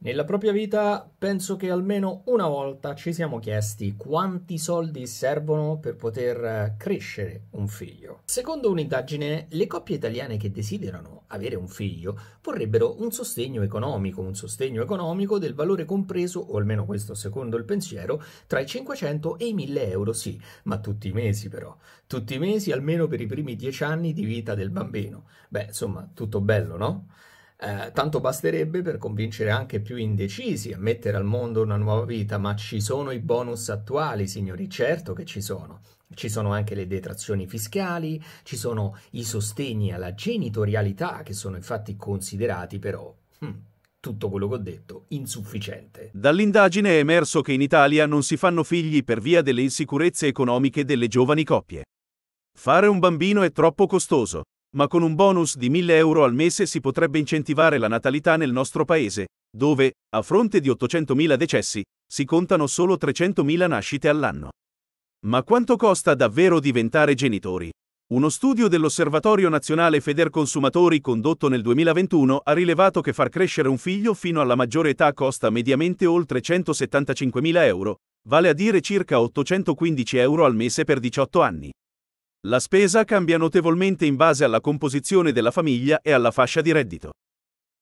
Nella propria vita penso che almeno una volta ci siamo chiesti quanti soldi servono per poter eh, crescere un figlio. Secondo un'indagine, le coppie italiane che desiderano avere un figlio vorrebbero un sostegno economico, un sostegno economico del valore compreso, o almeno questo secondo il pensiero, tra i 500 e i 1000 euro, sì, ma tutti i mesi però, tutti i mesi almeno per i primi 10 anni di vita del bambino. Beh, insomma, tutto bello, no? Eh, tanto basterebbe per convincere anche più indecisi a mettere al mondo una nuova vita, ma ci sono i bonus attuali, signori, certo che ci sono. Ci sono anche le detrazioni fiscali, ci sono i sostegni alla genitorialità che sono infatti considerati però hm, tutto quello che ho detto, insufficiente. Dall'indagine è emerso che in Italia non si fanno figli per via delle insicurezze economiche delle giovani coppie. Fare un bambino è troppo costoso. Ma con un bonus di 1000 euro al mese si potrebbe incentivare la natalità nel nostro paese, dove, a fronte di 800.000 decessi, si contano solo 300.000 nascite all'anno. Ma quanto costa davvero diventare genitori? Uno studio dell'Osservatorio Nazionale Feder Consumatori condotto nel 2021 ha rilevato che far crescere un figlio fino alla maggiore età costa mediamente oltre 175.000 euro, vale a dire circa 815 euro al mese per 18 anni. La spesa cambia notevolmente in base alla composizione della famiglia e alla fascia di reddito.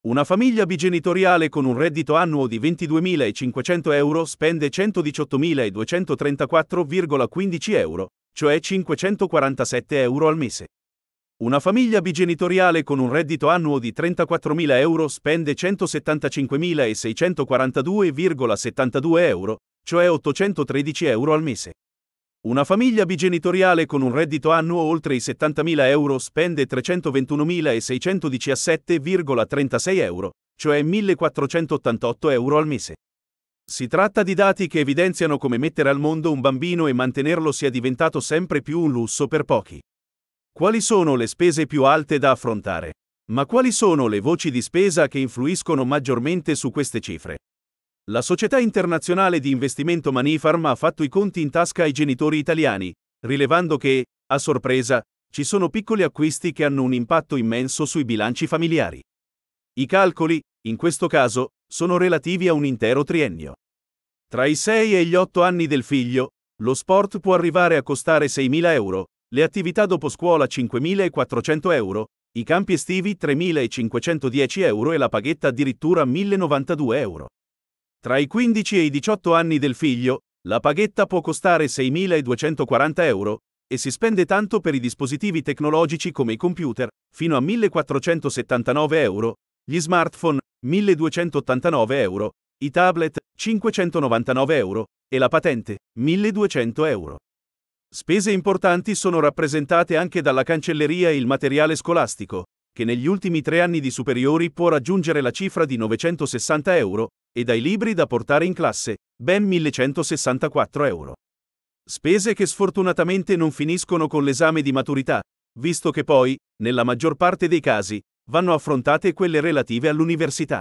Una famiglia bigenitoriale con un reddito annuo di 22.500 euro spende 118.234,15 euro, cioè 547 euro al mese. Una famiglia bigenitoriale con un reddito annuo di 34.000 euro spende 175.642,72 euro, cioè 813 euro al mese. Una famiglia bigenitoriale con un reddito annuo oltre i 70.000 euro spende 321.617,36 euro, cioè 1.488 euro al mese. Si tratta di dati che evidenziano come mettere al mondo un bambino e mantenerlo sia diventato sempre più un lusso per pochi. Quali sono le spese più alte da affrontare? Ma quali sono le voci di spesa che influiscono maggiormente su queste cifre? La società internazionale di investimento Manifarm ha fatto i conti in tasca ai genitori italiani, rilevando che, a sorpresa, ci sono piccoli acquisti che hanno un impatto immenso sui bilanci familiari. I calcoli, in questo caso, sono relativi a un intero triennio. Tra i 6 e gli 8 anni del figlio, lo sport può arrivare a costare 6.000 euro, le attività dopo scuola 5.400 euro, i campi estivi 3.510 euro e la paghetta addirittura 1.092 euro. Tra i 15 e i 18 anni del figlio, la paghetta può costare 6.240 euro e si spende tanto per i dispositivi tecnologici come i computer, fino a 1.479 euro, gli smartphone, 1.289 euro, i tablet, 599 euro, e la patente, 1.200 euro. Spese importanti sono rappresentate anche dalla cancelleria e il materiale scolastico, che negli ultimi tre anni di superiori può raggiungere la cifra di 960 euro, e dai libri da portare in classe, ben 1164 euro. Spese che sfortunatamente non finiscono con l'esame di maturità, visto che poi, nella maggior parte dei casi, vanno affrontate quelle relative all'università.